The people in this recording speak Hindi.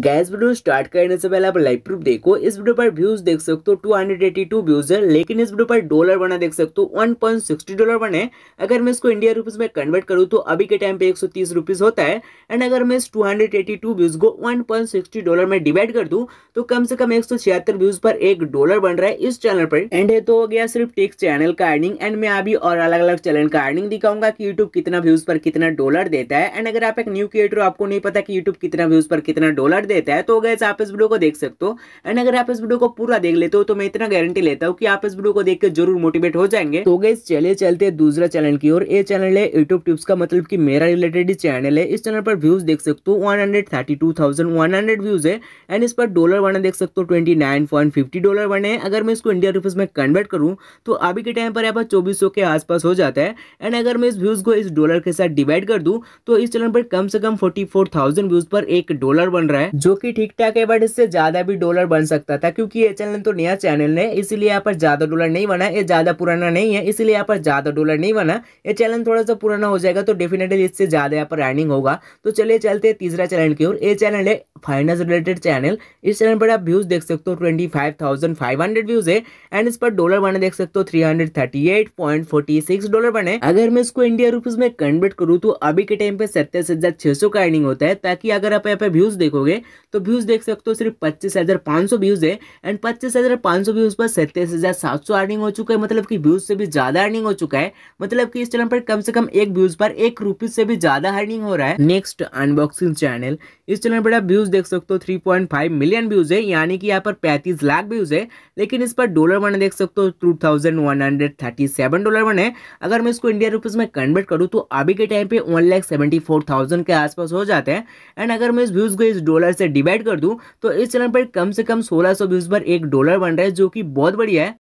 गैस वीडियो स्टार्ट करने से पहले आप लाइव प्रूफ देखो इस वीडियो पर व्यूज देख सकते हो 282 व्यूज है लेकिन इस वीडियो पर डॉलर बना देख सकते हो 1.60 डॉलर बने अगर मैं इसको इंडिया रुपीस में कन्वर्ट करूँ तो अभी के टाइम पे एक सौ होता है एंड अगर मैं इस 282 व्यूज को 1.60 डॉलर में डिवाइड कर दूँ तो कम से कम एक व्यूज पर एक डॉलर बन रहा है इस चैनल पर एंड तो हो गया सिर्फ टेक्स चैनल का अर्निंग एंड मैं अभी और अलग अलग चैनल का अर्निंग दिखाऊंगा की यूट्यूब कितना व्यूज पर कितना डॉलर देता है एंड अगर आप एक न्यू क्रिएटर आपको नहीं पता की यूट्यूब कितना व्यूज पर कितना डॉलर कर देता है तो गैस आप इस वीडियो को देख सकते हो एंड अगर आप इस वीडियो को पूरा देख लेते हो तो मैं इतना गारंटी लेता हूँ कि आप इस वीडियो को देख के जरूर मोटिवेट हो जाएंगे तो गैस चले चलते दूसरा चैनल की और ये चैनल है यूट्यूब टिप्स का मतलब की मेरा रिलेटेड चैनल है इस चैनल पर व्यूज देख सकते हो वन व्यूज है एंड इस पर डॉलर वन देख सकते हो ट्वेंटी डॉलर वन है अगर मैं इसको इंडिया रुपीज में कन्वर्ट करूँ तो अभी के टाइम पर यहाँ पर चौबीस के आसपास हो जाता है एंड अगर मैं इस व्यूज को इस डॉलर के साथ डिवाइड कर दूं तो इस चैनल पर कम से कम फोर्टी व्यूज पर एक डॉलर बन रहा है जो कि ठीक ठाक है बट इससे ज्यादा भी डॉलर बन सकता था क्योंकि ये चैनल तो नया चैनल है इसीलिए यहाँ पर ज्यादा डॉलर नहीं बना ये ज्यादा पुराना नहीं है इसीलिए यहाँ पर ज्यादा डॉलर नहीं बना ये चैनल थोड़ा सा पुराना हो जाएगा तो डेफिनेटली इससे ज्यादा यहाँ पर अर्निंग होगा तो चलिए चलते हैं तीसरा चैनल की ओर ये चैनल है फाइनेंस रिलेटेड चैनल इस चैनल पर आप व्यूज देख सकते हो twenty five thousand five hundred views है एंड इस पर डॉलर बने देख सकते हो three hundred thirty eight point forty six dollar बने अगर मैं इसको इंडिया रुपीज में कन्वर्ट करूँ तो अभी के टाइम पे सत्ताईस हजार छह सौ का अर्निंग होता है ताकि अगर आप यहाँ पे व्यूज देखोगे तो व्यूज़ देख सकते हो सिर्फ पच्चीस हज़ार पाँच सौ व्यूज़ है एंड पच्चीस हज़ार पाँच सौ व्यूज़ पर सैंतीस हज़ार सात सौ अर्निंग हो चुका है मतलब कि व्यूज़ से भी ज़्यादा अर्निंग हो चुका है मतलब कि इस चैनल पर कम से कम एक व्यूज़ पर एक रुपीज़ से भी ज़्यादा अर्निंग हो रहा है नेक्स्ट अनबॉक्सिंग चैनल इस चैनल पर आप व्यूज़ देख सकते हो three point five million views है यानी कि यहाँ पर पैंतीस लाख व्यूज़ है लेकिन इस पर डॉलर वन देख सकते हो two thousand one hundred thirty seven dollar one है अगर मैं इसको इंडिया रुपीज़ में कन्वर्ट करूँ तो अभी के टाइम पे one lakh seventy four thousand के आसपास हो जाते हैं एंड अगर मैं इस व्यूज़ को इस डॉलर डॉलर से डिवाइड कर दूं तो इस चैनल पर कम से कम सोलह व्यूज़ पर एक डॉलर बन रहा है जो कि बहुत बढ़िया है